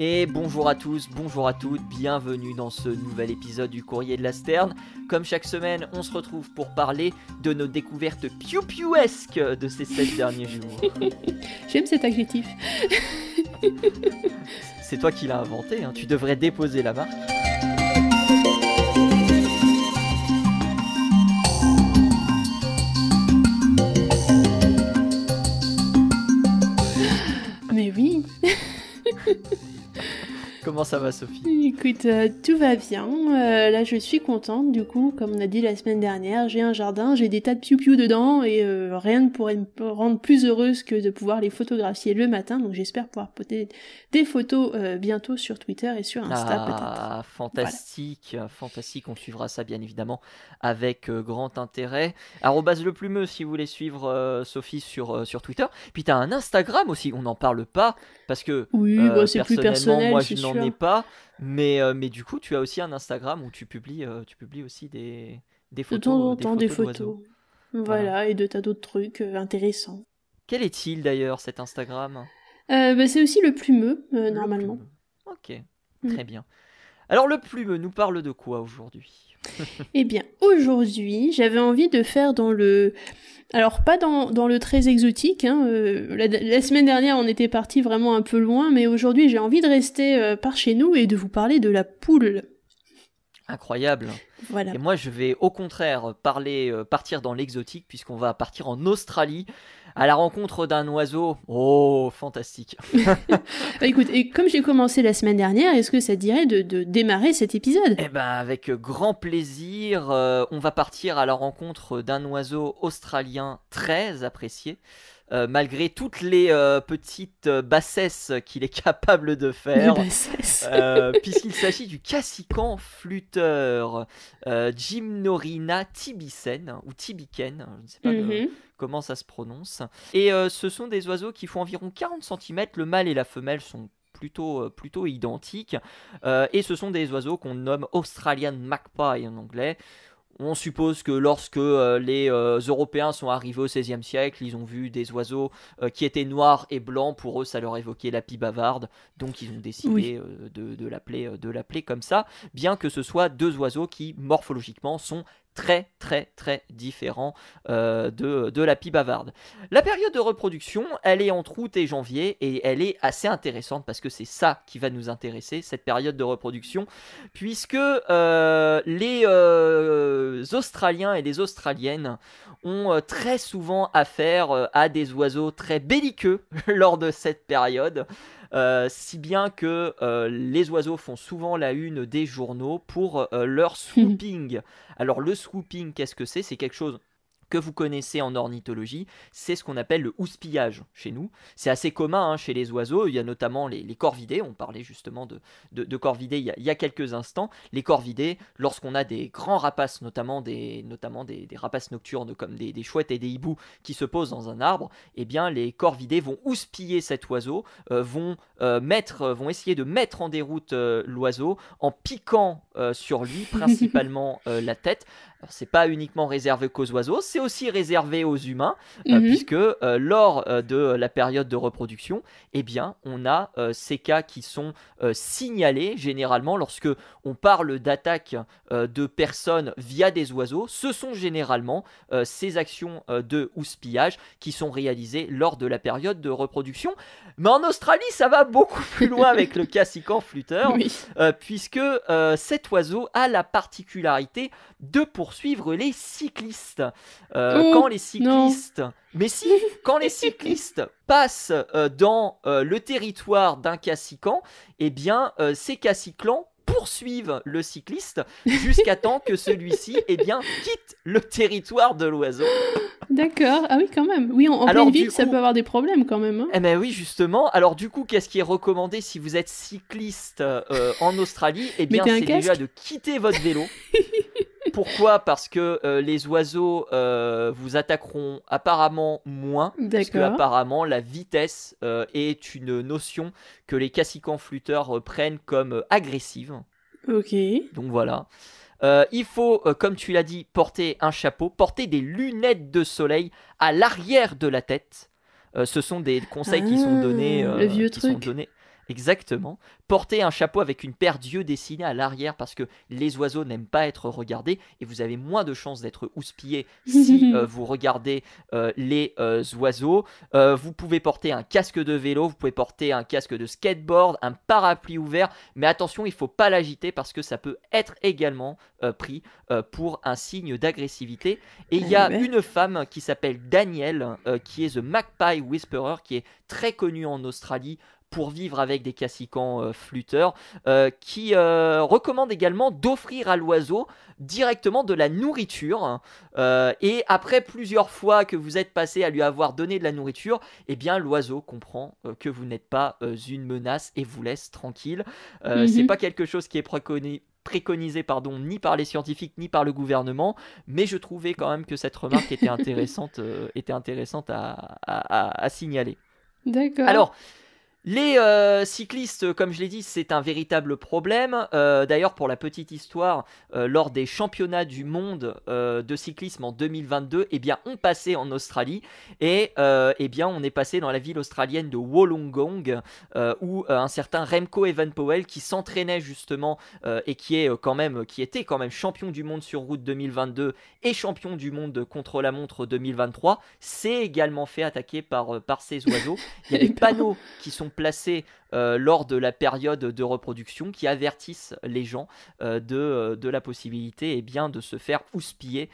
Et bonjour à tous, bonjour à toutes, bienvenue dans ce nouvel épisode du Courrier de la Sterne. Comme chaque semaine, on se retrouve pour parler de nos découvertes piou de ces sept derniers jours. J'aime cet adjectif. C'est toi qui l'as inventé, hein, tu devrais déposer la marque. Mais oui Comment ça va, Sophie Écoute, euh, tout va bien. Euh, là, je suis contente. Du coup, comme on a dit la semaine dernière, j'ai un jardin, j'ai des tas de piou dedans et euh, rien ne pourrait me rendre plus heureuse que de pouvoir les photographier le matin. Donc, j'espère pouvoir poster des photos bientôt sur Twitter et sur Insta, ah, Fantastique, fantastique. On suivra ça, bien évidemment, avec grand intérêt. Arrobase le plumeux si vous voulez suivre Sophie sur, sur Twitter. Puis, tu as un Instagram aussi. On n'en parle pas parce que. Oui, bah, c'est plus personnel. je n'est pas, euh, mais, du coup, tu as aussi un Instagram où tu publies, euh, tu publies aussi des, des photos. De des photos. Voilà, et de tas d'autres trucs euh, intéressants. Quel est-il d'ailleurs cet Instagram bah, C'est aussi le plumeux, normalement. Ok, mm. très bien. Alors le plumeux nous parle de quoi aujourd'hui Eh bien, aujourd'hui, j'avais envie de faire dans le... Alors, pas dans, dans le très exotique. Hein, euh, la, semaine dernière, on était parti vraiment un peu loin, mais aujourd'hui, j'ai envie de rester euh, par chez nous et de vous parler de la poule. Incroyable. Voilà. Et moi, je vais au contraire parler, euh, partir dans l'exotique, puisqu'on va partir en Australie à la rencontre d'un oiseau. Oh, fantastique. Bah, écoute, et comme j'ai commencé la semaine dernière, est-ce que ça dirait de, démarrer cet épisode Eh ben, avec grand plaisir, euh, on va partir à la rencontre d'un oiseau australien très apprécié. Euh, malgré toutes les euh, petites euh, bassesses qu'il est capable de faire, puisqu'il s'agit du cassican flûteur Gymnorina tibicen, ou tibiken, je ne sais pas mhm. comment ça se prononce. Et ce sont des oiseaux qui font environ 40 cm, le mâle et la femelle sont plutôt, plutôt identiques, et ce sont des oiseaux qu'on nomme Australian Magpie en anglais, on suppose que lorsque euh, les euh, Européens sont arrivés au XVIe siècle, ils ont vu des oiseaux euh, qui étaient noirs et blancs. Pour eux, ça leur évoquait la pie bavarde. Donc, ils ont décidé de, de l'appeler comme ça, bien que ce soit deux oiseaux qui, morphologiquement, sont très très très différent euh, de, la pie bavarde. La période de reproduction, elle est entre août et janvier et elle est assez intéressante parce que c'est ça qui va nous intéresser, cette période de reproduction, puisque euh, les euh, Australiens et les Australiennes ont très souvent affaire à des oiseaux très belliqueux lors de cette période. Euh, si bien que euh, les oiseaux font souvent la une des journaux pour euh, leur swooping. Alors le swooping, qu'est-ce que c'est C'est quelque chose que vous connaissez en ornithologie, c'est ce qu'on appelle le houspillage chez nous. C'est assez commun hein, chez les oiseaux, il y a notamment les, corvidés, on parlait justement de, corvidés il y, a, quelques instants. Les corvidés, lorsqu'on a des grands rapaces, notamment des, notamment des, rapaces nocturnes comme des, chouettes et des hiboux qui se posent dans un arbre, eh bien les corvidés vont houspiller cet oiseau, euh, vont, euh, mettre, euh, vont essayer de mettre en déroute l'oiseau en piquant sur lui principalement la tête c'est pas uniquement réservé qu'aux oiseaux, c'est aussi réservé aux humains, euh, mhm. puisque euh, lors euh, de la période de reproduction, eh bien, on a ces cas qui sont signalés généralement lorsque on parle d'attaque de personnes via des oiseaux. Ce sont généralement ces actions de houspillage qui sont réalisées lors de la période de reproduction. Mais en Australie, ça va beaucoup plus loin avec le cassican flûteur, puisque cet oiseau a la particularité de poursuivre Suivre les cyclistes. Euh, oh, quand les cyclistes... Mais si, quand les cyclistes passent euh, dans euh, le territoire d'un cassicant et eh bien, ces caciclans poursuivent le cycliste jusqu'à temps que celui-ci et eh bien, quitte le territoire de l'oiseau. D'accord, ah oui quand même. Oui, en, pleine ville, ça peut avoir des problèmes quand même. Hein. Eh ben oui, justement. Alors du coup, qu'est-ce qui est recommandé si vous êtes cycliste en Australie et eh bien, c'est déjà de quitter votre vélo. Pourquoi Parce que euh, les oiseaux euh, vous attaqueront apparemment moins, parce que apparemment la vitesse euh, est une notion que les cassicans flûteurs prennent comme agressive. Ok. Donc voilà. il faut, comme tu l'as dit, porter un chapeau, porter des lunettes de soleil à l'arrière de la tête. ce sont des conseils qui sont ah, donnés. le vieux truc. donnés. Exactement. Portez un chapeau avec une paire d'yeux dessinés à l'arrière parce que les oiseaux n'aiment pas être regardés et vous avez moins de chances d'être houspillé si euh, vous regardez euh, les euh, oiseaux. vous pouvez porter un casque de vélo, vous pouvez porter un casque de skateboard, un parapluie ouvert, mais attention, il ne faut pas l'agiter parce que ça peut être également pris pour un signe d'agressivité. Et il y a ah une femme qui s'appelle Danielle, qui est The Magpie Whisperer, qui est très connue en Australie pour vivre avec des cassicans euh, flûteurs, euh, qui euh, recommande également d'offrir à l'oiseau directement de la nourriture. et après plusieurs fois que vous êtes passé à lui avoir donné de la nourriture, eh bien l'oiseau comprend que vous n'êtes pas une menace et vous laisse tranquille. Ce n'est mhm. C'est pas quelque chose qui est préconisé préconisé pardon, ni par les scientifiques ni par le gouvernement, mais je trouvais quand même que cette remarque était intéressante, était intéressante à, à, à signaler. D'accord. Alors, les euh, cyclistes, comme je l'ai dit, c'est un véritable problème. Euh, d'ailleurs, pour la petite histoire, euh, lors des championnats du monde de cyclisme en 2022, eh bien, on passait en Australie et eh bien, on est passé dans la ville australienne de Wollongong, où un certain Remco Powell, qui s'entraînait justement et qui est quand même, qui était quand même champion du monde sur route 2022 et champion du monde contre la montre 2023, s'est également fait attaquer par par ces oiseaux. Il y a des panneaux qui sont placé euh, lors de la période de reproduction qui avertissent les gens euh, euh, de, la possibilité eh bien, de se faire houspiller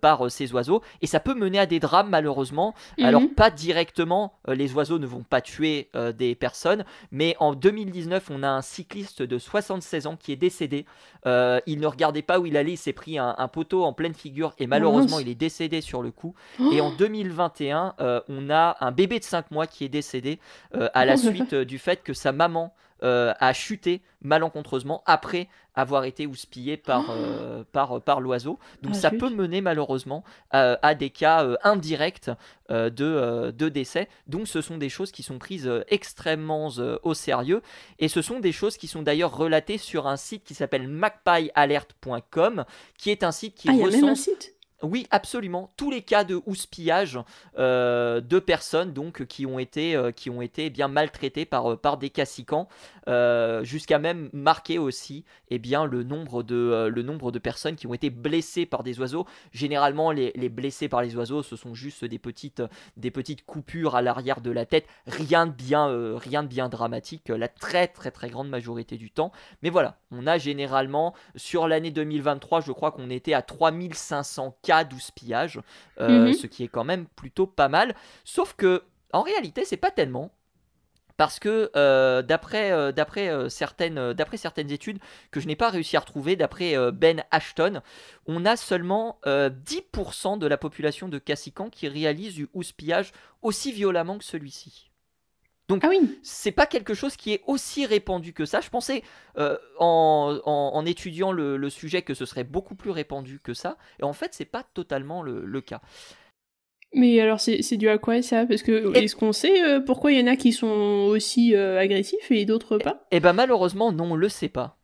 par ces oiseaux. Et ça peut mener à des drames malheureusement. Mhm. Alors pas directement, les oiseaux ne vont pas tuer des personnes, mais en 2019 on a un cycliste de 76 ans qui est décédé. il ne regardait pas où il allait, il s'est pris un, poteau en pleine figure et malheureusement il est décédé sur le coup. Oh. Et en 2021 on a un bébé de 5 mois qui est décédé à oh la suite du fait que ça sa maman euh, a chuté malencontreusement après avoir été houspillé par, oh. euh, par, par l'oiseau. Donc ah, ça peut mener malheureusement euh, à, des cas indirects de, décès. Donc ce sont des choses qui sont prises extrêmement au sérieux. Et ce sont des choses qui sont d'ailleurs relatées sur un site qui s'appelle magpiealert.com, qui est un site qui ah, est oui, absolument. Tous les cas de houspillage euh, de personnes donc qui ont été, euh, qui ont été eh bien maltraitées par, euh, par des cassicans, jusqu'à même marquer aussi Et eh bien, le, nombre de, le nombre de personnes qui ont été blessées par des oiseaux. Généralement, les, blessés par les oiseaux, ce sont juste des petites, des petites coupures à l'arrière de la tête. Rien de, bien, rien de bien dramatique la très très très grande majorité du temps. Mais voilà, on a généralement sur l'année 2023, je crois qu'on était à 3500 cas à euh, mhm. ce qui est quand même plutôt pas mal. Sauf que, en réalité, c'est pas tellement. Parce que euh, d'après euh, d'après certaines, d'après certaines études que je n'ai pas réussi à retrouver, d'après Ben Ashton, on a seulement 10% de la population de Cassican qui réalise du houspillage aussi violemment que celui-ci. Donc, ah oui. c'est pas quelque chose qui est aussi répandu que ça. Je pensais, euh, en, en, étudiant le, sujet, que ce serait beaucoup plus répandu que ça. Et en fait, c'est pas totalement le, cas. Mais alors, c'est dû à quoi ça Parce que est-ce qu'on sait euh, pourquoi il y en a qui sont aussi euh, agressifs et d'autres eh, pas Eh ben, malheureusement, non, on le sait pas.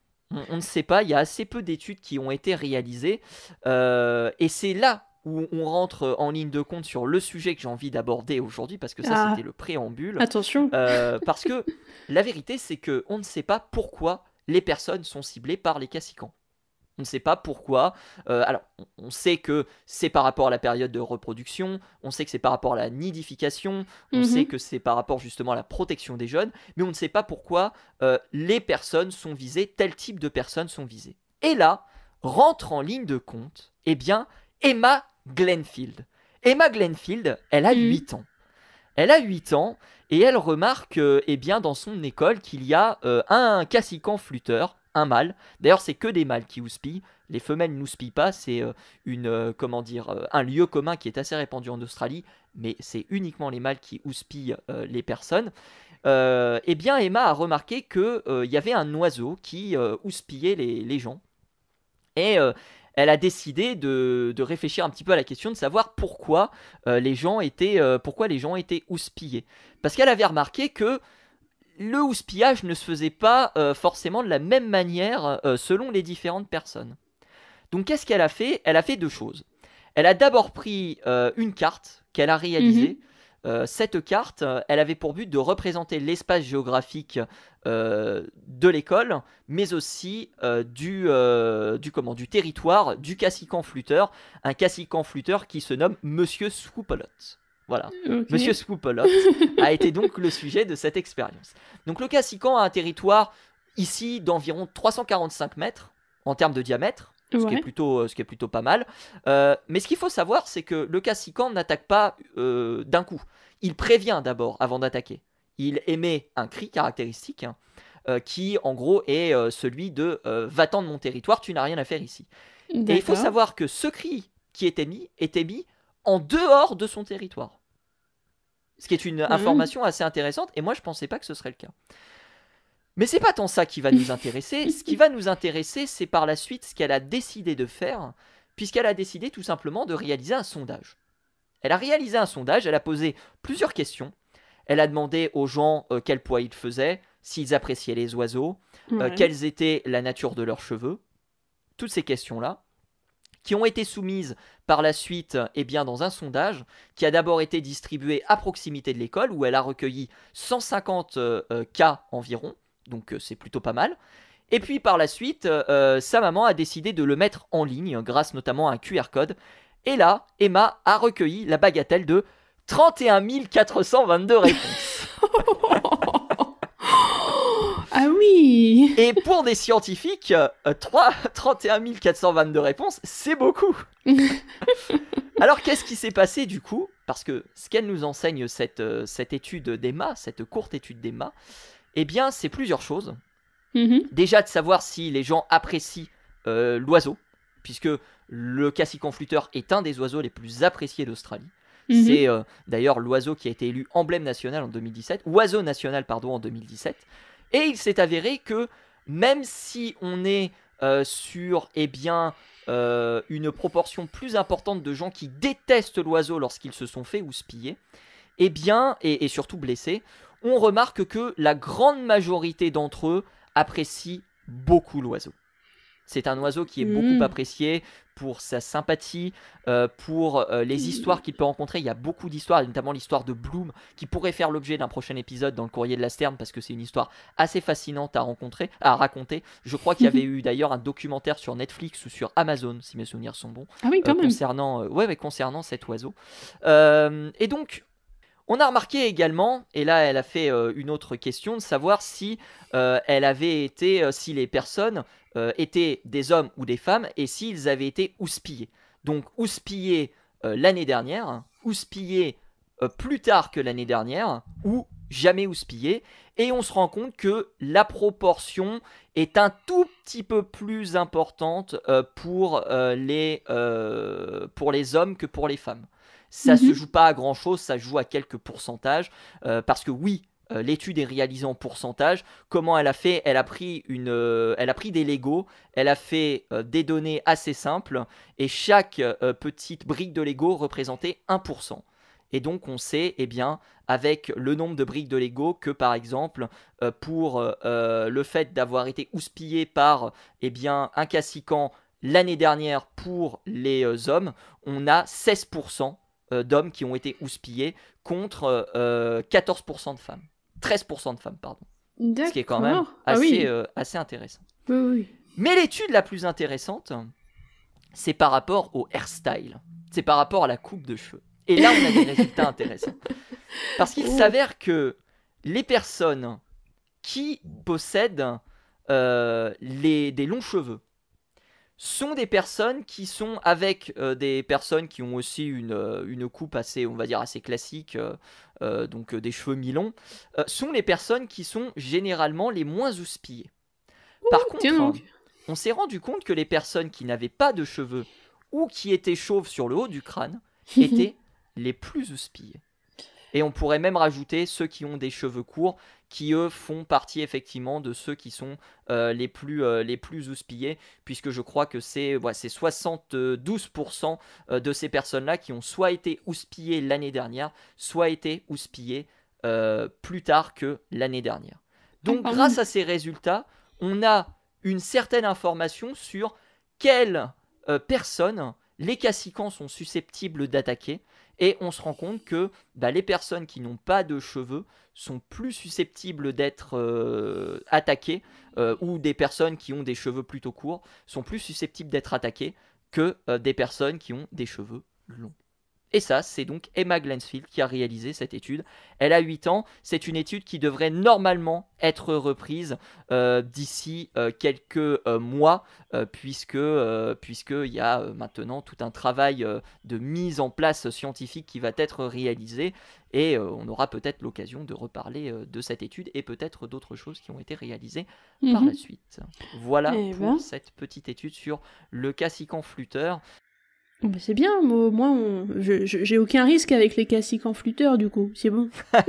on ne sait pas. Il y a assez peu d'études qui ont été réalisées. et c'est là où on rentre euh, en ligne de compte sur le sujet que j'ai envie d'aborder aujourd'hui, parce que ça ah. c'était le préambule. Attention. Euh, parce que la vérité c'est que on ne sait pas pourquoi les personnes sont ciblées par les cassicans. On ne sait pas pourquoi. Euh, alors, on sait que c'est par rapport à la période de reproduction, on sait que c'est par rapport à la nidification, on mhm. sait que c'est par rapport justement à la protection des jeunes, mais on ne sait pas pourquoi les personnes sont visées, tel type de personnes sont visées. Et là, rentre en ligne de compte, eh bien, Emma Glenfield. Emma Glenfield, elle a 8 mm. ans. Elle a 8 ans et elle remarque euh, eh bien, dans son école qu'il y a euh, un cassican flûteur, un mâle. D'ailleurs, c'est que des mâles qui houspillent. Les femelles n'houspillent pas, c'est euh, une comment dire un lieu commun qui est assez répandu en Australie, mais c'est uniquement les mâles qui houspillent les personnes. eh bien, Emma a remarqué qu'il il y avait un oiseau qui houspillait les, les gens. Et elle a décidé de, réfléchir un petit peu à la question de savoir pourquoi euh, les gens étaient euh, pourquoi les gens étaient houspillés. Parce qu'elle avait remarqué que le houspillage ne se faisait pas euh, forcément de la même manière selon les différentes personnes. Donc qu'est-ce qu'elle a fait Elle a fait deux choses. Elle a d'abord pris une carte qu'elle a réalisée. Mhm. Euh, cette carte, elle avait pour but de représenter l'espace géographique euh, de l'école, mais aussi euh, du, du, comment, du territoire du cassican flûteur, un cassican flûteur qui se nomme Monsieur Scoupolot. Voilà. Monsieur Scoupolot a été donc le sujet de cette expérience. Donc le cassican a un territoire ici d'environ 345 mètres en termes de diamètre euh, ce, qui est plutôt, pas mal. Euh, mais ce qu'il faut savoir, c'est que le Cassican n'attaque pas euh, d'un coup. Il prévient d'abord avant d'attaquer. Il émet un cri caractéristique hein, qui, en gros, est celui de Va-t'en de mon territoire, tu n'as rien à faire ici. Et il faut savoir que ce cri qui est émis est émis en dehors de son territoire. Ce qui est une information assez intéressante, et moi je pensais pas que ce serait le cas. Mais c'est pas tant ça qui va nous intéresser. ce qui va nous intéresser, c'est par la suite ce qu'elle a décidé de faire, puisqu'elle a décidé tout simplement de réaliser un sondage. Elle a réalisé un sondage, elle a posé plusieurs questions. Elle a demandé aux gens euh, quel poids ils faisaient, s'ils appréciaient les oiseaux, quelle euh, quelles étaient la nature de leurs cheveux, toutes ces questions-là, qui ont été soumises par la suite euh, eh bien, dans un sondage qui a d'abord été distribué à proximité de l'école, où elle a recueilli 150 cas environ, donc euh, c'est plutôt pas mal. Et puis par la suite, euh, euh, sa maman a décidé de le mettre en ligne, hein, grâce notamment à un QR code. Et là, Emma a recueilli la bagatelle de 31 422 réponses. ah oui Et pour des scientifiques, 31 422 réponses, c'est beaucoup Alors qu'est-ce qui s'est passé du coup Parce que ce qu'elle nous enseigne, cette, cette étude d'Emma, cette courte étude d'Emma, eh bien, c'est plusieurs choses. Mhm. Déjà de savoir si les gens apprécient euh, l'oiseau, puisque le cassicon est un des oiseaux les plus appréciés d'Australie. Mhm. C'est euh, d'ailleurs l'oiseau qui a été élu emblème national en 2017, oiseau national pardon en 2017. Et il s'est avéré que même si on est euh, sur eh bien une proportion plus importante de gens qui détestent l'oiseau lorsqu'ils se sont fait ou spillés, eh bien et, et surtout blessés, on remarque que la grande majorité d'entre eux apprécient beaucoup l'oiseau. C'est un oiseau qui est mm. beaucoup apprécié pour sa sympathie, euh, pour euh, les mm. histoires qu'il peut rencontrer. Il y a beaucoup d'histoires, notamment l'histoire de Bloom, qui pourrait faire l'objet d'un prochain épisode dans le courrier de la Sterne, parce que c'est une histoire assez fascinante à, rencontrer, à raconter. Je crois qu'il y avait eu d'ailleurs un documentaire sur Netflix ou sur Amazon, si mes souvenirs sont bons, ah oui, euh, Concernant, ouais, mais concernant cet oiseau. et donc, on a remarqué également, et là elle a fait euh, une autre question, de savoir si euh, elle avait été, euh, si les personnes étaient des hommes ou des femmes, et s'ils avaient été houspillés. Donc houspillés l'année dernière, houspillés plus tard que l'année dernière, ou jamais houspillés, et on se rend compte que la proportion est un tout petit peu plus importante pour, pour les hommes que pour les femmes. Ça ne se mhm. joue pas à grand chose, ça joue à quelques pourcentages. Euh, parce que oui, euh, l'étude est réalisée en pourcentage. Comment elle a fait Elle a pris une, euh, elle a pris des Lego, elle a fait des données assez simples et chaque petite brique de Lego représentait 1%. Et donc on sait, eh bien, avec le nombre de briques de Lego, que par exemple, pour le fait d'avoir été houspillé par, eh bien, un cassican l'année dernière pour les hommes, on a 16% euh, d'hommes qui ont été houspillés contre 14% euh, euh, de femmes. 13% de femmes, pardon. Ce qui est quand même ah assez, intéressant. Mais l'étude la plus intéressante, c'est par rapport au hairstyle. C'est par rapport à la coupe de cheveux. Et là, on a des résultats intéressants. Parce qu'il s'avère que les personnes qui possèdent des longs cheveux, sont des personnes qui sont avec euh, des personnes qui ont aussi euh, une, coupe assez, on va dire, assez classique, euh, donc des cheveux mi-longs, sont les personnes qui sont généralement les moins houspillées. Par contre, on s'est rendu compte que les personnes qui n'avaient pas de cheveux ou qui étaient chauves sur le haut du crâne étaient les plus houspillées. Et on pourrait même rajouter ceux qui ont des cheveux courts, qui eux font partie effectivement de ceux qui sont euh, les, plus, euh, les plus houspillés, puisque je crois que c'est 72% euh, de ces personnes-là qui ont soit été houspillées l'année dernière, soit été houspillées plus tard que l'année dernière. Ah, Donc grâce à ces résultats, on a une certaine information sur quelles personnes les cassicans sont susceptibles d'attaquer et on se rend compte que bah, les personnes qui n'ont pas de cheveux sont plus susceptibles d'être euh, attaquées euh, ou des personnes qui ont des cheveux plutôt courts sont plus susceptibles d'être attaquées que euh, des personnes qui ont des cheveux longs. Et ça, c'est donc Emma Glensfield qui a réalisé cette étude. Elle a 8 ans, c'est une étude qui devrait normalement être reprise euh, d'ici euh, quelques euh, mois, puisque puisqu'il y a maintenant tout un travail de mise en place scientifique qui va être réalisé, et on aura peut-être l'occasion de reparler de cette étude et peut-être d'autres choses qui ont été réalisées par mhm. la suite. Voilà eh pour ben. cette petite étude sur le cassican flûteur. Bah, c'est bien, moi, j'ai aucun risque avec les classiques en flûteur, du coup, c'est bon.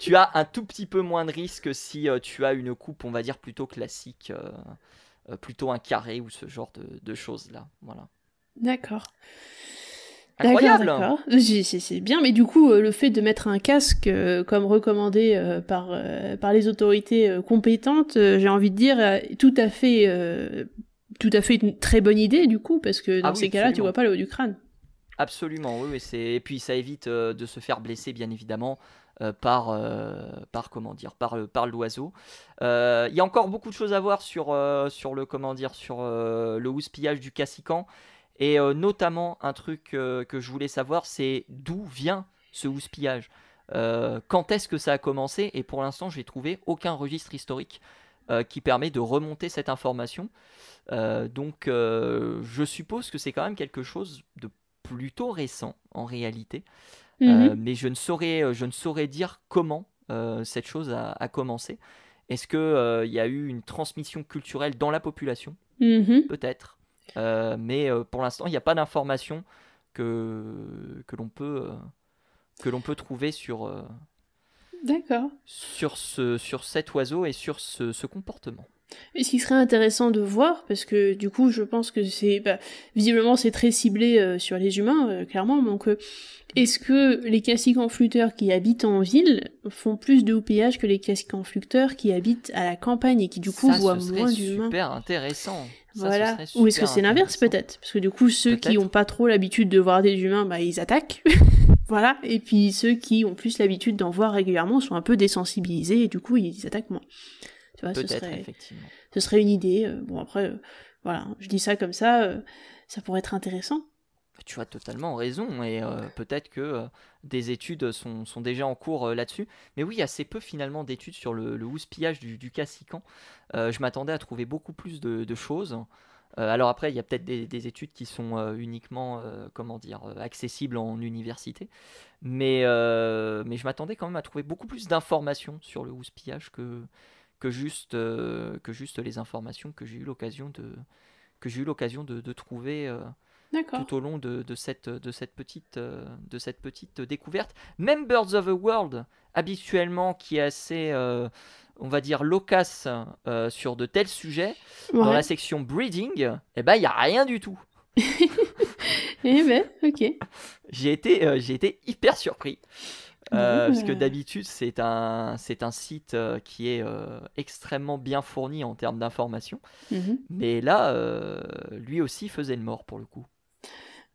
tu as un tout petit peu moins de risque si euh, tu as une coupe, on va dire, plutôt classique, euh, euh, plutôt un carré ou ce genre de, choses-là. Voilà. D'accord. Incroyable C'est bien, mais du coup, le fait de mettre un casque, comme recommandé par, par les autorités compétentes, j'ai envie de dire, tout à fait tout à fait une très bonne idée du coup, parce que dans ah ces cas-là, tu vois pas le haut du crâne. Absolument, oui, et puis ça évite euh, de se faire blesser, bien évidemment, euh, par, euh, par comment dire, par, par l'oiseau. Il y a encore beaucoup de choses à voir sur, sur le comment dire, sur le houspillage du cassican, et notamment un truc que je voulais savoir, c'est d'où vient ce houspillage. quand est-ce que ça a commencé Et pour l'instant, je j'ai trouvé aucun registre historique euh, qui permet de remonter cette information. Euh, donc euh, je suppose que c'est quand même quelque chose de plutôt récent en réalité. Mhm. mais je ne, saurais, je ne saurais dire comment cette chose a, commencé. Est-ce qu'il il y a eu une transmission culturelle dans la population mhm. Peut-être. mais pour l'instant, il n'y a pas d'informations que, que l'on peut, que peut trouver sur, D'accord. Sur, ce, sur cet oiseau et sur ce, comportement. Et ce qui serait intéressant de voir, parce que du coup, je pense que c'est, bah, visiblement, c'est très ciblé euh, sur les humains, euh, clairement. Donc, euh, est-ce que les classiques en flûteurs qui habitent en ville font plus de houpillage que les classiques en qui habitent à la campagne et qui du coup voient moins d'humains Super intéressant. voilà. Ou est-ce que c'est l'inverse peut-être Parce que du coup, ceux qui n'ont pas trop l'habitude de voir des humains, bah, ils attaquent. Voilà, et puis ceux qui ont plus l'habitude d'en voir régulièrement sont un peu désensibilisés et du coup ils attaquent moins. Tu vois, ce serait, une idée. Euh, bon après, euh, voilà, je dis ça comme ça, euh, ça pourrait être intéressant. Tu as totalement raison, et peut-être que des études sont, déjà en cours là-dessus. Mais oui, assez peu finalement d'études sur le, houspillage du, du je m'attendais à trouver beaucoup plus de choses. Euh, alors après, il y a peut-être des, études qui sont euh, uniquement, euh, comment dire, accessibles en université, mais, mais je m'attendais quand même à trouver beaucoup plus d'informations sur le houspillage que, que, juste, que juste les informations que j'ai eu l'occasion de, de trouver tout au long de, cette, de, cette petite, euh, de cette petite découverte. Même Birds of the World, habituellement, qui est assez, euh, on va dire, loquace euh, sur de tels sujets, dans la section breeding, et eh ben, il n'y a rien du tout. eh ben, ok. J'ai été, j'ai été hyper surpris. Bah. parce que d'habitude, c'est un, c'est un site qui est extrêmement bien fourni en termes d'informations. Mhm. Mais là, lui aussi faisait le mort pour le coup.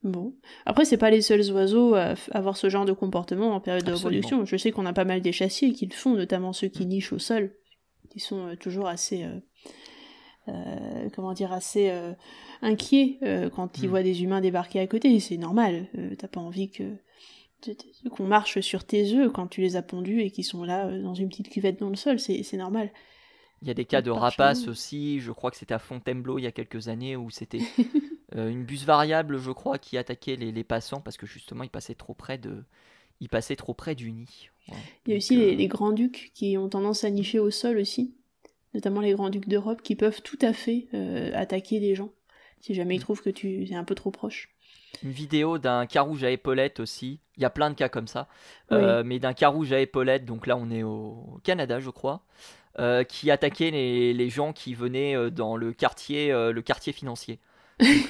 Bon. Après, c'est pas les seuls oiseaux à avoir ce genre de comportement en période de reproduction. Je sais qu'on a pas mal des qui le font, notamment ceux qui mm. nichent au sol, qui sont euh, toujours assez. Euh, euh, comment dire, assez inquiets quand ils mm. voient des humains débarquer à côté. C'est normal. T'as pas envie que qu'on marche sur tes œufs quand tu les as pondus et qu'ils sont là dans une petite cuvette dans le sol. C'est normal. Il y a des cas de rapaces aussi. Je crois que c'était à Fontainebleau il y a quelques années où c'était euh, une bus variable, je crois, qui attaquait les, passants parce que justement ils passaient trop près de, ils passaient trop près du nid. Il y a aussi les, euh, grands-ducs qui ont tendance à nicher au sol aussi, notamment les grands-ducs d'Europe qui peuvent tout à fait euh, attaquer des gens si jamais ils mm. trouvent que tu es un peu trop proche. Une vidéo d'un carouge à épaulettes aussi. Il y a plein de cas comme ça, mais d'un carouge à épaulettes, Donc là, on est au Canada, je crois. Euh, qui attaquait les, les, gens qui venaient euh, dans le quartier, euh, le quartier financier.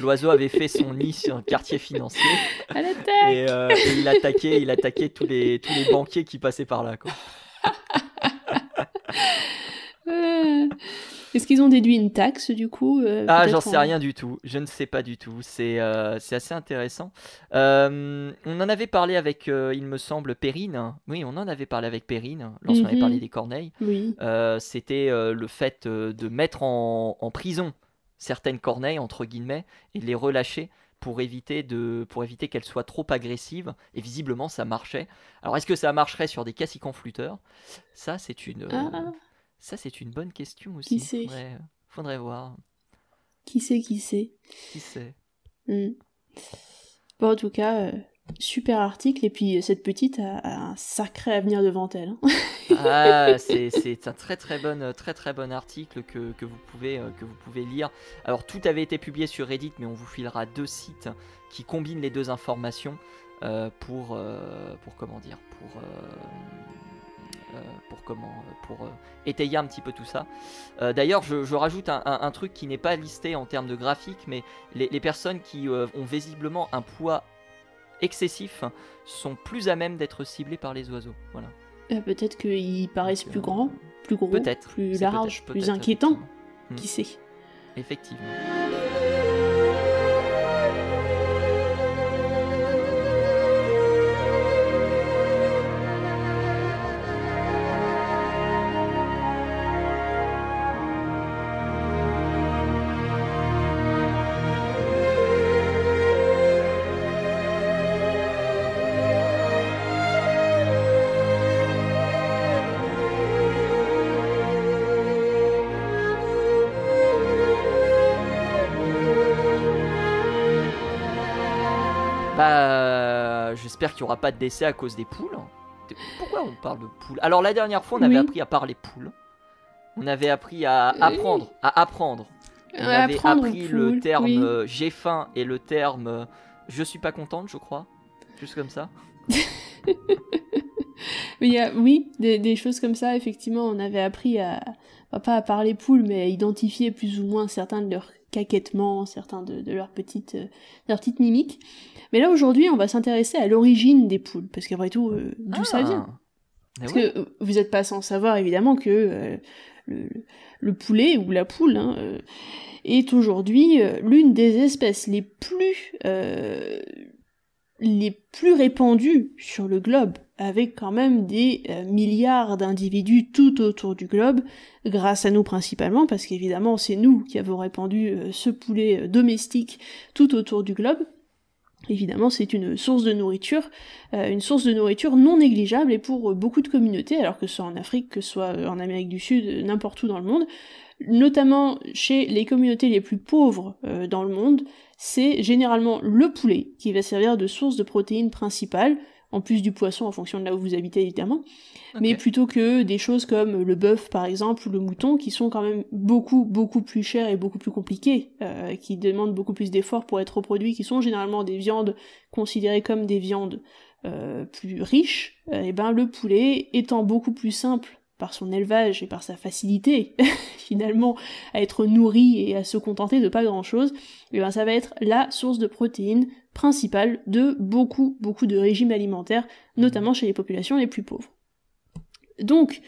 l'oiseau avait fait son nid sur un quartier financier. et, et, il attaquait, il attaquait tous les, tous les banquiers qui passaient par là. Quoi. Est-ce qu'ils ont déduit une taxe du coup euh, Ah, j'en sais rien du tout. Je ne sais pas du tout. C'est euh, c'est assez intéressant. Euh, on en avait parlé avec, il me semble, Perrine. Oui, on en avait parlé avec Perrine lorsqu'on avait mhm. parlé des corneilles. Oui. C'était le fait de mettre en, prison certaines corneilles, entre guillemets, et les relâcher pour éviter, de, pour éviter qu'elle soit trop agressives. Et visiblement, ça marchait. Alors, est-ce que ça marcherait sur des cassis flûteurs Ça, c'est une, ah. Ça, c'est une bonne question aussi. Qui sait euh, faudrait, voir. Qui sait, qui sait Qui sait hmm. en tout cas, euh, super article. Et puis, euh, cette petite a, un sacré avenir devant elle. Hein. ah, c'est un très très bon, très, très bon article que, vous pouvez, que vous pouvez lire. Alors, tout avait été publié sur Reddit, mais on vous filera deux sites qui combinent les deux informations pour, pour, comment dire, pour euh, pour comment euh, pour euh, étayer un petit peu tout ça. D'ailleurs, je, rajoute un, truc qui n'est pas listé en termes de graphique, mais les, personnes qui ont visiblement un poids excessif sont plus à même d'être ciblées par les oiseaux. Voilà. peut-être qu'ils paraissent plus grands, plus gros, plus larges, plus inquiétants. Qui hmm. sait Effectivement. il n'y aura pas de décès à cause des poules. Pourquoi on parle de poules Alors la dernière fois, on avait appris à parler poules. On avait appris à apprendre, à apprendre. On avait appris le terme euh, j'ai faim et le terme euh, je suis pas contente, je crois. Juste comme ça. mais y oui, des, choses comme ça, effectivement, on avait appris à, pas à parler poules, mais à identifier plus ou moins certains de leurs certains de, leurs petites, euh, petites mimiques. Mais là, aujourd'hui, on va s'intéresser à l'origine des poules, parce qu'après tout, euh, d'où ça vient ah. eh Parce que vous n'êtes pas sans savoir, évidemment, que euh, le, poulet ou la poule hein, est aujourd'hui l'une des espèces les plus, les plus répandues sur le globe avec quand même des euh, milliards d'individus tout autour du globe, grâce à nous principalement, parce qu'évidemment c'est nous qui avons répandu euh, ce poulet euh, domestique tout autour du globe. Évidemment, c'est une source de nourriture, une source de nourriture non négligeable et pour beaucoup de communautés, alors que ce soit en Afrique, que ce soit en Amérique du Sud, n'importe où dans le monde, notamment chez les communautés les plus pauvres dans le monde, c'est généralement le poulet qui va servir de source de protéines principales en plus du poisson en fonction de là où vous habitez évidemment, mais plutôt que des choses comme le bœuf par exemple ou le mouton qui sont quand même beaucoup beaucoup plus chers et beaucoup plus compliqués, euh, qui demandent beaucoup plus d'efforts pour être produits, qui sont généralement des viandes considérées comme des viandes euh, plus riches, et eh ben le poulet étant beaucoup plus simple par son élevage et par sa facilité finalement à être nourri et à se contenter de pas grand chose, et eh ben ça va être la source de protéines principale de beaucoup, beaucoup de régimes alimentaires, mmh. notamment chez les populations les plus pauvres. Donc,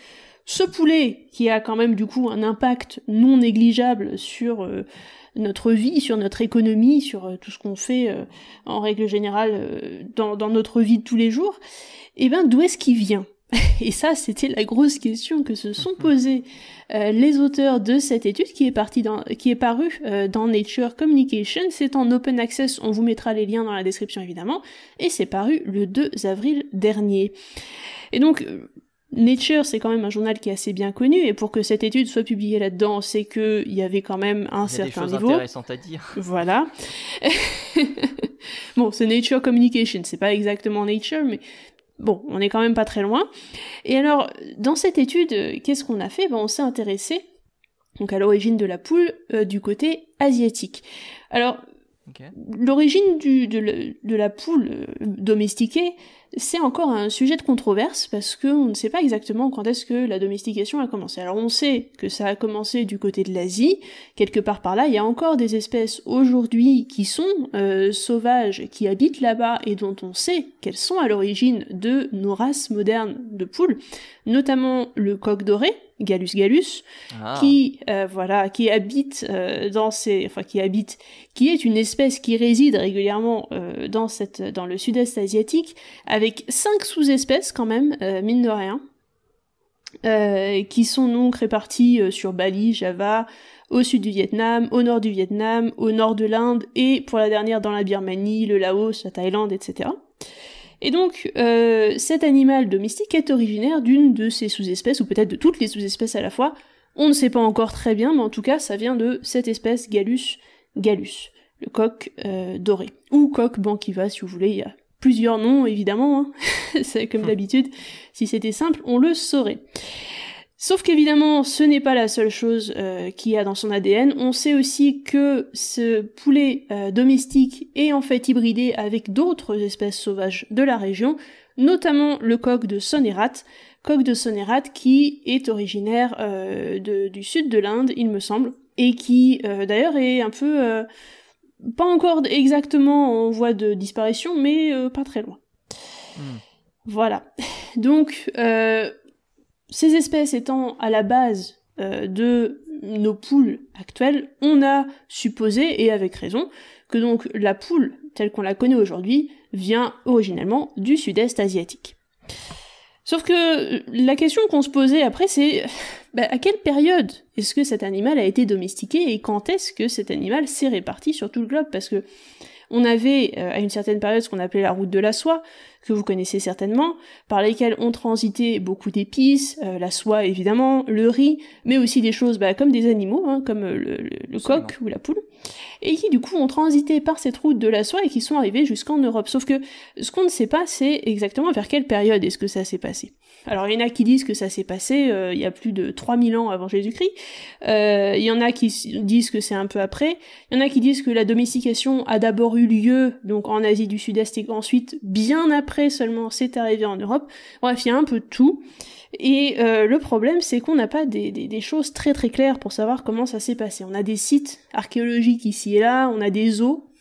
ce poulet, qui a quand même du coup un impact non négligeable sur euh, notre vie, sur notre économie, sur euh, tout ce qu'on fait euh, en règle générale dans, notre vie de tous les jours, eh ben d'où est-ce qu'il vient Et ça, c'était la grosse question que se sont mhm. posées euh, les auteurs de cette étude qui est, partie dans, qui est parue euh, dans Nature Communication. C'est en open access, on vous mettra les liens dans la description évidemment, et c'est paru le 2 avril dernier. Et donc, euh, Nature, c'est quand même un journal qui est assez bien connu, et pour que cette étude soit publiée là-dedans, c'est qu'il y avait quand même un certain a des choses niveau. intéressantes à dire. Voilà. bon, c'est Nature Communication, c'est pas exactement Nature, mais Bon, on n'est quand même pas très loin. Et alors, dans cette étude, euh, qu'est-ce qu'on a fait ben, On s'est intéressé donc à l'origine de la poule euh, du côté asiatique. Alors, l'origine de, la poule euh, domestiquée, c'est encore un sujet de controverse parce qu'on ne sait pas exactement quand est-ce que la domestication a commencé. Alors on sait que ça a commencé du côté de l'Asie, quelque part par là, il y a encore des espèces aujourd'hui qui sont euh, sauvages, qui habitent là-bas et dont on sait qu'elles sont à l'origine de nos races modernes de poules, notamment le coq doré, Galus galus, ah. qui euh, voilà, qui habite euh, dans ces, enfin qui habite, qui est une espèce qui réside régulièrement euh, dans cette, dans le sud-est asiatique, avec cinq sous-espèces quand même, mine de rien, qui sont donc réparties sur Bali, Java, au sud du Vietnam, au nord du Vietnam, au nord de l'Inde et pour la dernière dans la Birmanie, le Laos, la Thaïlande, etc. Et donc, euh, cet animal domestique est originaire d'une de ces sous-espèces, ou peut-être de toutes les sous-espèces à la fois. On ne sait pas encore très bien, mais en tout cas, ça vient de cette espèce Gallus gallus, le coq euh, doré. Ou coq banquiva, si vous voulez, il y a plusieurs noms, évidemment. Hein. C'est comme hmm. d'habitude, si c'était simple, on le saurait. Sauf qu'évidemment, ce n'est pas la seule chose euh, qu'il y a dans son ADN. On sait aussi que ce poulet euh, domestique est en fait hybridé avec d'autres espèces sauvages de la région, notamment le coq de Sonerat, coq de Sonerat qui est originaire euh, du sud de l'Inde, il me semble, et qui d'ailleurs est un peu pas encore exactement en voie de disparition, mais pas très loin. Hmm. Voilà. Donc, ces espèces étant à la base euh, de nos poules actuelles, on a supposé, et avec raison, que donc la poule telle qu'on la connaît aujourd'hui vient originellement du sud-est asiatique. Sauf que euh, la question qu'on se posait après, c'est bah, à quelle période est-ce que cet animal a été domestiqué et quand est-ce que cet animal s'est réparti sur tout le globe Parce que on avait euh, à une certaine période ce qu'on appelait la route de la soie, que vous connaissez certainement, par lesquelles ont transité beaucoup d'épices, euh, la soie évidemment, le riz, mais aussi des choses bah, comme des animaux, hein, comme euh, le, coq ou la poule, et qui du coup ont transité par cette route de la soie et qui sont arrivés jusqu'en Europe. Sauf que ce qu'on ne sait pas, c'est exactement vers quelle période est-ce que ça s'est passé. Alors il y en a qui disent que ça s'est passé euh, il y a plus de 3000 ans avant Jésus-Christ, euh, il y en a qui disent que c'est un peu après, il y en a qui disent que la domestication a d'abord eu lieu donc en Asie du Sud-Est et ensuite bien après seulement c'est arrivé en Europe, bref il y a un peu de tout. Et euh, le problème, c'est qu'on n'a pas des, des, choses très très claires pour savoir comment ça s'est passé. On a des sites archéologiques ici et là, on a des eaux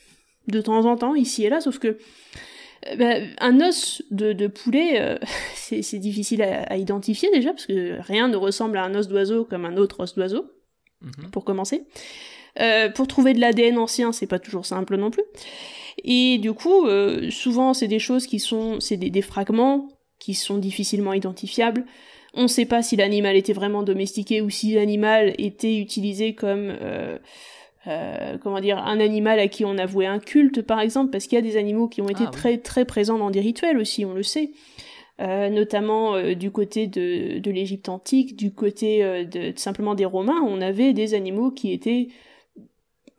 de temps en temps ici et là, sauf que euh, bah, un os de, poulet, euh, c'est difficile à, identifier déjà, parce que rien ne ressemble à un os d'oiseau comme un autre os d'oiseau, mhm. pour commencer. Euh, pour trouver de l'ADN ancien, c'est pas toujours simple non plus. Et du coup, souvent, c'est des choses qui sont, c'est des, des, fragments qui sont difficilement identifiables. On ne sait pas si l'animal était vraiment domestiqué ou si l'animal était utilisé comme euh, comment dire, un animal à qui on avouait un culte, par exemple, parce qu'il y a des animaux qui ont été ah très très présents dans des rituels aussi, on le sait. Euh, notamment euh, du côté de, l'Égypte antique, du côté de, simplement des Romains, on avait des animaux qui étaient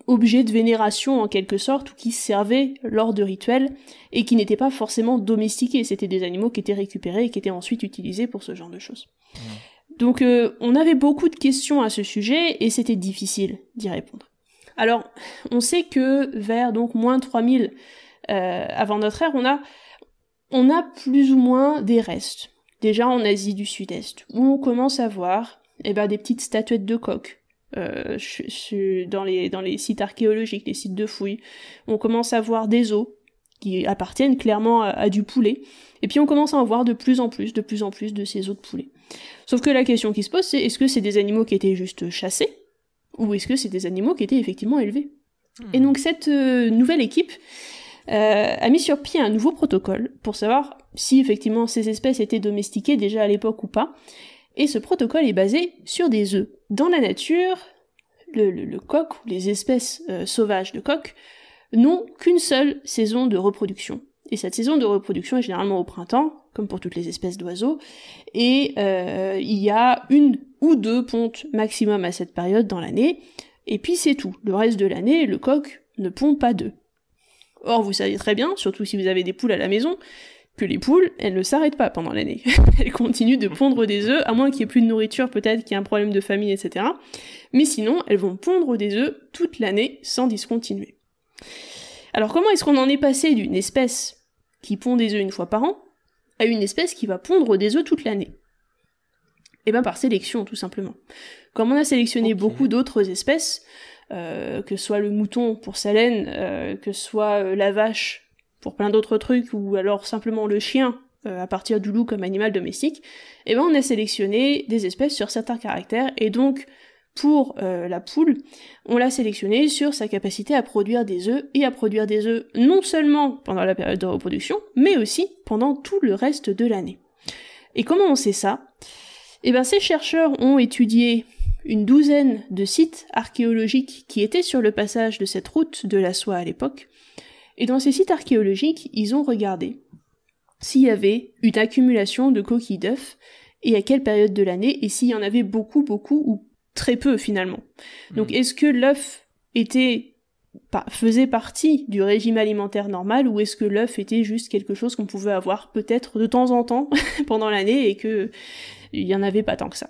objets de vénération en quelque sorte, ou qui servaient lors de rituels, et qui n'étaient pas forcément domestiqués, c'était des animaux qui étaient récupérés et qui étaient ensuite utilisés pour ce genre de choses. Donc on avait beaucoup de questions à ce sujet et c'était difficile d'y répondre. Alors, on sait que vers donc moins 3000 euh, avant notre ère, on a, on a plus ou moins des restes. Déjà en Asie du Sud-Est, où on commence à voir eh ben, des petites statuettes de coq. Euh, dans, les, dans les sites archéologiques, les sites de fouilles, on commence à voir des os qui appartiennent clairement à, du poulet. Et puis on commence à en voir de plus en plus, de plus en plus de ces os de poulet. Sauf que la question qui se pose, c'est est-ce que c'est des animaux qui étaient juste chassés ou est-ce que c'est des animaux qui étaient effectivement élevés hmm. Et donc cette euh, nouvelle équipe euh, a mis sur pied un nouveau protocole pour savoir si effectivement ces espèces étaient domestiquées déjà à l'époque ou pas. Et ce protocole est basé sur des œufs. Dans la nature, le, coq ou les espèces euh, sauvages de coq n'ont qu'une seule saison de reproduction. Et cette saison de reproduction est généralement au printemps, comme pour toutes les espèces d'oiseaux, et il y a une ou deux pontes maximum à cette période dans l'année, et puis c'est tout. Le reste de l'année, le coq ne pond pas d'œufs. Or, vous savez très bien, surtout si vous avez des poules à la maison, que les poules, elles ne s'arrêtent pas pendant l'année. elles continuent de pondre des œufs, à moins qu'il n'y ait plus de nourriture, peut-être qu'il y ait un problème de famille, etc. Mais sinon, elles vont pondre des œufs toute l'année sans discontinuer. Alors comment est-ce qu'on en est passé d'une espèce qui pond des œufs une fois par an à une espèce qui va pondre des œufs toute l'année et eh ben par sélection, tout simplement. Comme on a sélectionné beaucoup d'autres espèces, euh, que soit le mouton pour sa laine, euh, que soit euh, la vache pour plein d'autres trucs, ou alors simplement le chien euh, à partir du loup comme animal domestique, eh ben on a sélectionné des espèces sur certains caractères, et donc pour euh, la poule, on l'a sélectionné sur sa capacité à produire des œufs, et à produire des œufs non seulement pendant la période de reproduction, mais aussi pendant tout le reste de l'année. Et comment on sait ça et eh ben, ces chercheurs ont étudié une douzaine de sites archéologiques qui étaient sur le passage de cette route de la soie à l'époque. Et dans ces sites archéologiques, ils ont regardé s'il y avait une accumulation de coquilles d'œufs et à quelle période de l'année et s'il y en avait beaucoup, beaucoup ou très peu finalement. Hmm. Donc est-ce que l'œuf était faisait partie du régime alimentaire normal ou est-ce que l'œuf était juste quelque chose qu'on pouvait avoir peut-être de temps en temps pendant l'année et que il y en avait pas tant que ça.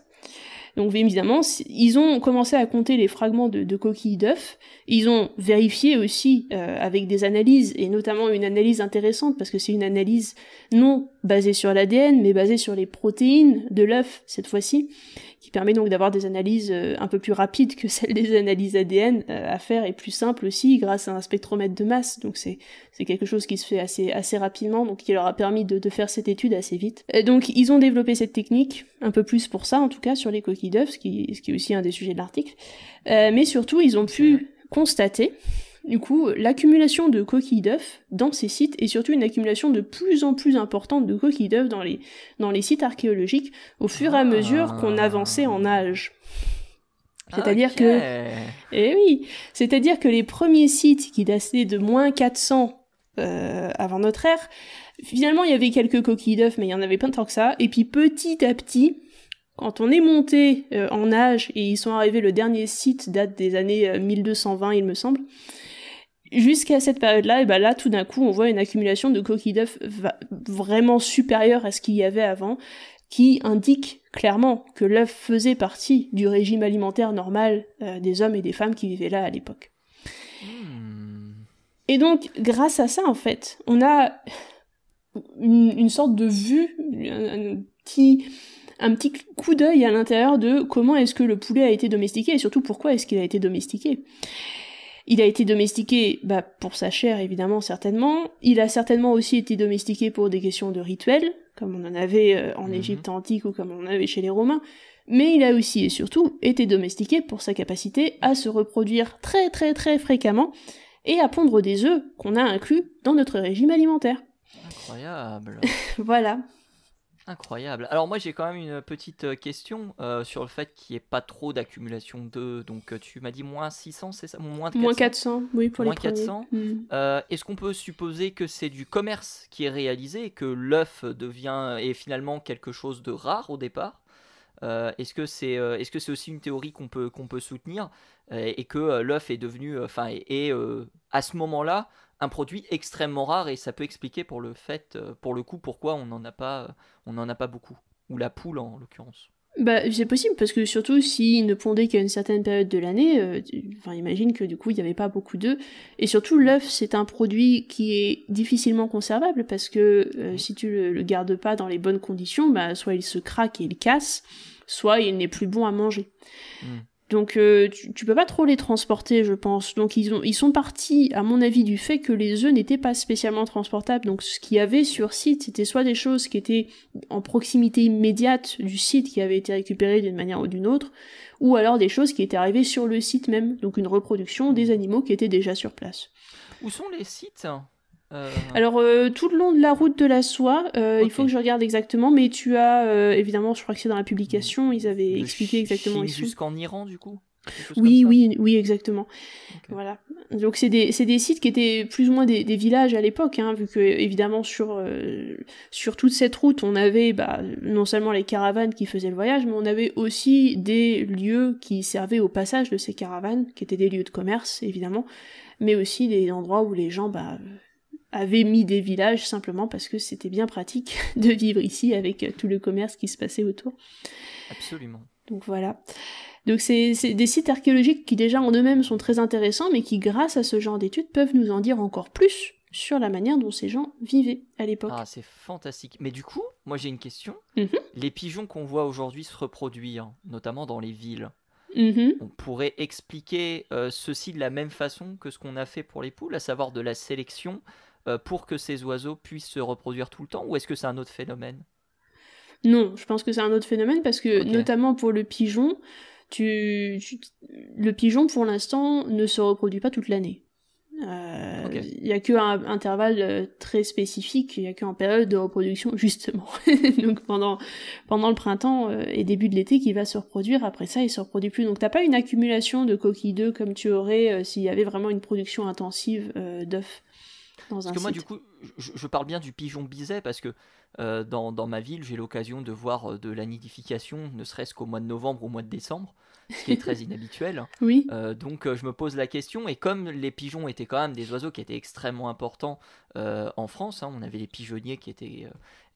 Donc évidemment, ils ont commencé à compter les fragments de, coquilles d'œufs. Ils ont vérifié aussi euh, avec des analyses, et notamment une analyse intéressante, parce que c'est une analyse non basée sur l'ADN, mais basée sur les protéines de l'œuf cette fois-ci permet donc d'avoir des analyses euh, un peu plus rapides que celles des analyses ADN euh, à faire et plus simples aussi grâce à un spectromètre de masse. Donc c'est quelque chose qui se fait assez, assez rapidement, donc qui leur a permis de, faire cette étude assez vite. Euh, donc ils ont développé cette technique, un peu plus pour ça en tout cas, sur les coquilles d'œufs, ce qui, qui est aussi un des sujets de l'article. mais surtout ils ont pu constater du coup, l'accumulation de coquilles d'œufs dans ces sites est surtout une accumulation de plus en plus importante de coquilles d'œufs dans les, dans les sites archéologiques au fur et à ah. mesure qu'on avançait en âge. C'est-à-dire que, eh oui, c'est-à-dire que les premiers sites qui dataient de moins 400 euh, avant notre ère, finalement il y avait quelques coquilles d'œufs, mais il n'y en avait pas tant que ça. Et puis petit à petit, quand on est monté euh, en âge et ils sont arrivés, le dernier site date des années 1220, euh, il me semble. Jusqu'à cette période-là, et ben là, tout d'un coup, on voit une accumulation de coquilles d'œufs vraiment supérieure à ce qu'il y avait avant, qui indique clairement que l'œuf faisait partie du régime alimentaire normal euh, des hommes et des femmes qui vivaient là à l'époque. Hmm. Et donc, grâce à ça, en fait, on a une, sorte de vue, un petit coup d'œil à l'intérieur de comment est-ce que le poulet a été domestiqué et surtout pourquoi est-ce qu'il a été domestiqué. Il a été domestiqué bah, pour sa chair, évidemment, certainement. Il a certainement aussi été domestiqué pour des questions de rituels, comme on en avait euh, en mhm. Égypte antique ou comme on en avait chez les Romains. Mais il a aussi et surtout été domestiqué pour sa capacité à se reproduire très très très fréquemment et à pondre des œufs qu'on a inclus dans notre régime alimentaire. Incroyable. voilà. Incroyable. Alors moi j'ai quand même une petite euh, question euh, sur le fait qu'il n'y ait pas trop d'accumulation de... Donc euh, tu m'as dit moins 600, c'est ça Moins 400, oui, pour moins 400. Mm. Est-ce qu'on peut supposer que c'est du commerce qui est réalisé que l'œuf devient et finalement quelque chose de rare au départ Est-ce que c'est est -ce c'est aussi une théorie qu'on peut, qu'on peut soutenir et que l'œuf est devenu... Enfin, et à ce moment-là un produit extrêmement rare et ça peut expliquer pour le fait, euh, pour le coup, pourquoi on n'en a pas, euh, on en a pas beaucoup ou la poule en l'occurrence. Bah, c'est possible parce que surtout s'il ne pondait qu'à une certaine période de l'année, euh, enfin imagine que du coup il n'y avait pas beaucoup d'œufs. Et surtout l'œuf c'est un produit qui est difficilement conservable parce que si tu le, le, gardes pas dans les bonnes conditions, bah, soit il se craque et il casse, soit il n'est plus bon à manger. Hmm. Donc euh, tu, ne peux pas trop les transporter, je pense. Donc ils sont partis, à mon avis, du fait que les œufs n'étaient pas spécialement transportables. Donc ce qu'il y avait sur site, c'était soit des choses qui étaient en proximité immédiate du site qui avait été récupérées d'une manière ou d'une autre, ou alors des choses qui étaient arrivées sur le site même, donc une reproduction des animaux qui étaient déjà sur place. Où sont les sites euh, Alors, euh, tout le long de la route de la soie, euh, il faut que je regarde exactement, mais tu as, évidemment, je crois que c'est dans la publication, ils avaient expliqué exactement. Jusqu'en Iran, du coup oui, oui, oui, exactement. Voilà. Donc c'est des, des, sites qui étaient plus ou moins des, villages à l'époque, hein, vu que évidemment sur, sur toute cette route, on avait bah, non seulement les caravanes qui faisaient le voyage, mais on avait aussi des lieux qui servaient au passage de ces caravanes, qui étaient des lieux de commerce évidemment, mais aussi des endroits où les gens bah, avait mis des villages simplement parce que c'était bien pratique de vivre ici avec euh, tout le commerce qui se passait autour. Absolument. Donc voilà. Donc c'est des sites archéologiques qui déjà en eux-mêmes sont très intéressants, mais qui grâce à ce genre d'études peuvent nous en dire encore plus sur la manière dont ces gens vivaient à l'époque. Ah c'est fantastique. Mais du coup, moi j'ai une question. Mhm. Les pigeons qu'on voit aujourd'hui se reproduire, hein, notamment dans les villes, mhm. on pourrait expliquer euh, ceci de la même façon que ce qu'on a fait pour les poules, à savoir de la sélection euh, pour que ces oiseaux puissent se reproduire tout le temps ou est-ce que c'est un autre phénomène Non, je pense que c'est un autre phénomène parce que notamment pour le pigeon, tu, le pigeon pour l'instant ne se reproduit pas toute l'année. Euh, il euh, n'y a qu'un intervalle très spécifique, il n'y a qu'en période de reproduction justement. donc pendant, pendant le printemps euh, et début de l'été qui va se reproduire, après ça il se reproduit plus. Donc tu n'as pas une accumulation de coquilles d'œufs comme tu aurais s'il y avait vraiment une production intensive d'œufs parce que moi, du coup, je, parle bien du pigeon biset parce que euh, dans, ma ville, j'ai l'occasion de voir euh, de la nidification, ne serait-ce qu'au mois de novembre, ou au mois de décembre, ce qui est très inhabituel. Oui. Euh, donc, je me pose la question. Et comme les pigeons étaient quand même des oiseaux qui étaient extrêmement importants en France, hein, on avait les pigeonniers qui étaient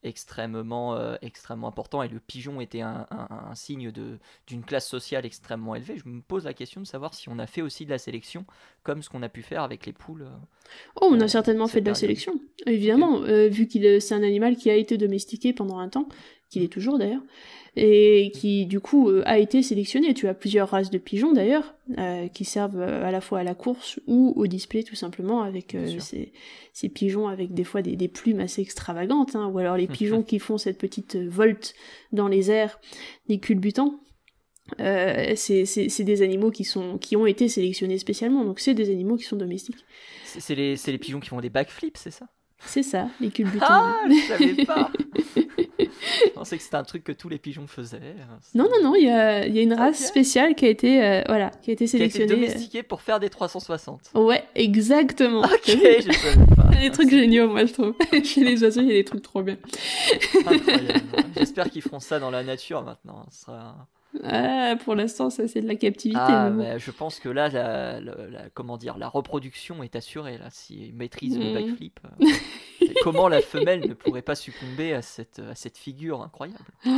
extrêmement, euh, extrêmement important et le pigeon était un, un signe d'une classe sociale extrêmement élevée. Je me pose la question de savoir si on a fait aussi de la sélection comme ce qu'on a pu faire avec les poules. Euh, oh, on a euh, certainement fait de la sélection, évidemment, vu que c'est un animal qui a été domestiqué pendant un temps, qu'il mm. est toujours d'ailleurs et qui du coup euh, a été sélectionné. Tu as plusieurs races de pigeons d'ailleurs euh, qui servent euh, à la fois à la course ou au display tout simplement avec ces, pigeons avec des fois des, plumes assez extravagantes hein. ou alors les mhm. pigeons qui font cette petite volte dans les airs, les culbutants. c'est des animaux qui, sont, qui ont été sélectionnés spécialement, donc c'est des animaux qui sont domestiques. C'est les, les pigeons qui font des backflips, c'est ça c'est ça, les culbutants. Ah, je savais pas. pensais que c'était un truc que tous les pigeons faisaient. Hein. Non, non, non, il y a, une race spéciale qui a été, euh, voilà, qui a été sélectionnée. Qui a été euh. domestiquée pour faire des 360. Ouais, exactement. Ok, je pas. des trucs géniaux, moi, je trouve. Chez les oiseaux, il y a des trucs trop bien. Incroyable. J'espère qu'ils feront ça dans la nature maintenant. Ah, pour l'instant, ça c'est de la captivité. Ah, je pense que là, la, comment dire, la reproduction est assurée là. Si maîtrise le mm. backflip comment la femelle ne pourrait pas succomber à cette, à cette figure incroyable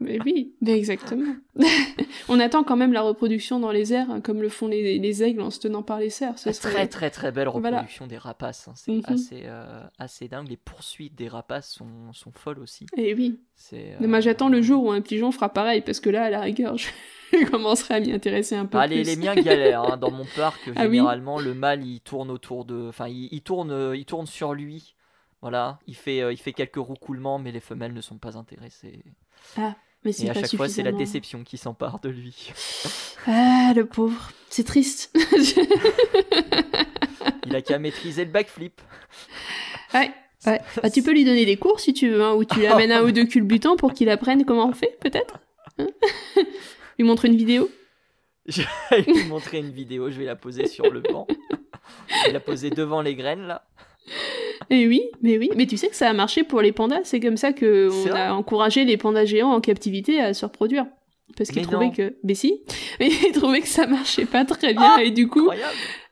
Mais oui, exactement. on attend quand même la reproduction dans les airs, comme le font les, les aigles en se tenant par les serres. Très très très belle reproduction des rapaces. Hein. C'est mhm. assez, euh, assez dingue. Les poursuites des rapaces sont, sont folles aussi. Et eh oui. Euh, j'attends le jour où un pigeon fera pareil, parce que là, à la rigueur, je... commencerai à m'y intéresser un peu Les, miens galèrent. Hein. Dans mon parc, ah généralement, le mâle, il tourne autour de... Enfin, il tourne, il tourne sur lui. Voilà, il fait, euh, il fait quelques roucoulements, mais les femelles ne sont pas intéressées. Ah, mais c'est Et à chaque fois, c'est la déception qui s'empare de lui. Ah, le pauvre, c'est triste. il a qu'à maîtriser le backflip. Ouais. Bah, tu peux lui donner des cours si tu veux, hein, ou tu l'amènes un ou deux culbutants pour qu'il apprenne comment on fait, peut-être. Hein. lui montrer une vidéo. Je vais lui montrer une vidéo, je vais la poser sur le banc. Je vais la poser devant les graines, là. Et oui, mais oui. Mais tu sais que ça a marché pour les pandas. C'est comme ça que on a encouragé les pandas géants en captivité à se reproduire. Parce qu'ils trouvaient que. Mais si ils trouvaient que ça marchait pas très bien. Ah, et du coup.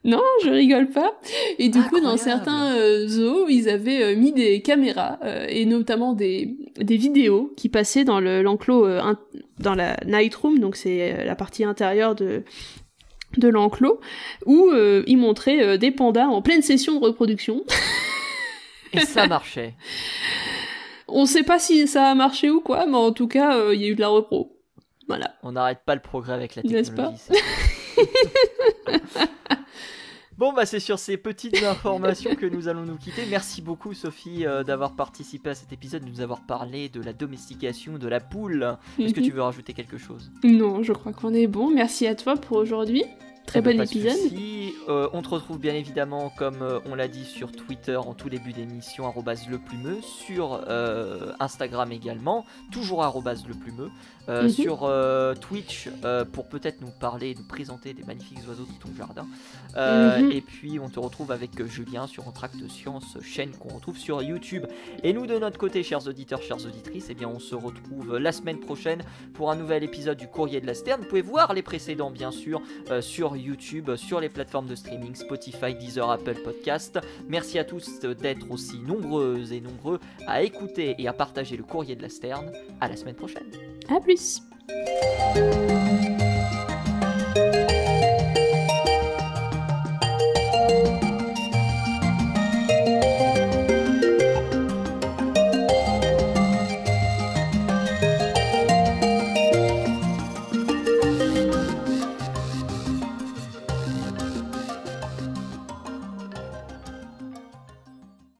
Non, je rigole pas. Et du coup, dans certains euh, zoos, ils avaient euh, mis des caméras, euh, et notamment des, vidéos qui passaient dans l'enclos, le, dans la night room, donc c'est la partie intérieure de, de l'enclos, où ils montraient des pandas en pleine session de reproduction. Et ça marchait. On sait pas si ça a marché ou quoi, mais en tout cas, euh, il y a eu de la repro. Voilà. On n'arrête pas le progrès avec la technologie. Bon, bah, c'est sur ces petites informations que nous allons nous quitter. Merci beaucoup, Sophie, euh, d'avoir participé à cet épisode, de nous avoir parlé de la domestication de la poule. Est-ce que mhm. tu veux rajouter quelque chose Non, je crois qu'on est bon. Merci à toi pour aujourd'hui. Très bon épisode. Euh, on te retrouve bien évidemment, comme euh, on l'a dit, sur Twitter en tout début d'émission, le plumeux, sur euh, Instagram également, toujours le plumeux, mhm. sur Twitch pour peut-être nous parler, nous présenter des magnifiques oiseaux de ton jardin. Mhm. Et puis on te retrouve avec Julien sur Entracte Science, chaîne qu'on retrouve sur YouTube. Et nous de notre côté, chers auditeurs, chères auditrices, et eh bien on se retrouve la semaine prochaine pour un nouvel épisode du Courrier de la Sterne. Vous pouvez voir les précédents bien sûr sur YouTube YouTube, sur les plateformes de streaming, Spotify, Deezer, Apple Podcast. Merci à tous euh, d'être aussi nombreuses et nombreux à écouter et à partager le courrier de la Sterne. À la semaine prochaine. À plus.